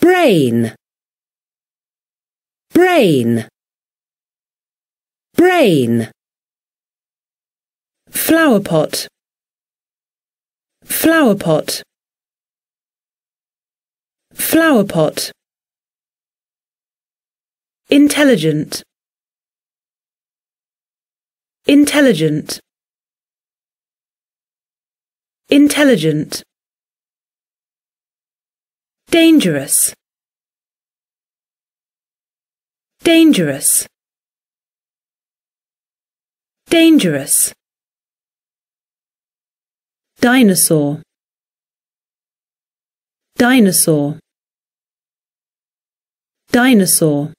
brain brain brain flower pot flower pot flower pot intelligent intelligent intelligent dangerous dangerous dangerous dinosaur dinosaur dinosaur